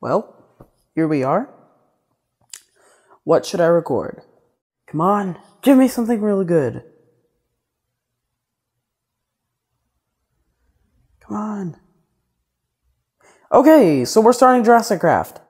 Well, here we are. What should I record? Come on, give me something really good. Come on. Okay, so we're starting Jurassic Craft.